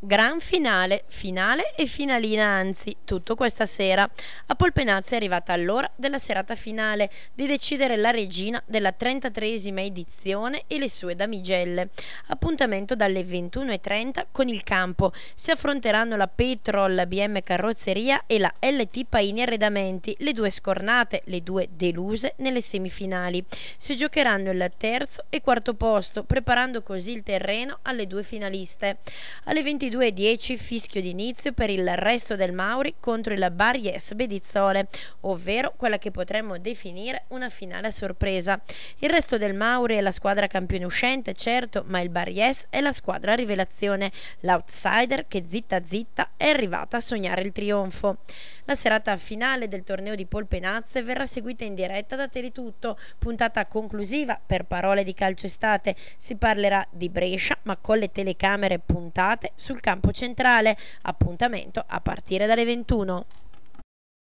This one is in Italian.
Gran finale, finale e finalina anzi, tutto questa sera. A Polpenazzi è arrivata l'ora della serata finale di decidere la regina della 33esima edizione e le sue damigelle. Appuntamento dalle 21.30 con il campo. Si affronteranno la Petrol BM Carrozzeria e la LT Paini Arredamenti, le due scornate, le due deluse nelle semifinali. Si giocheranno il terzo e quarto posto, preparando così il terreno alle due finaliste. Alle 22 22-10 fischio d'inizio per il resto del Mauri contro il Baries Bedizzole, ovvero quella che potremmo definire una finale a sorpresa. Il resto del Mauri è la squadra campione uscente, certo, ma il Baries è la squadra rivelazione, l'outsider che zitta zitta è arrivata a sognare il trionfo. La serata finale del torneo di Polpenazze verrà seguita in diretta da Telitutto, puntata conclusiva per parole di calcio estate. Si parlerà di Brescia, ma con le telecamere puntate sul campo centrale. Appuntamento a partire dalle 21.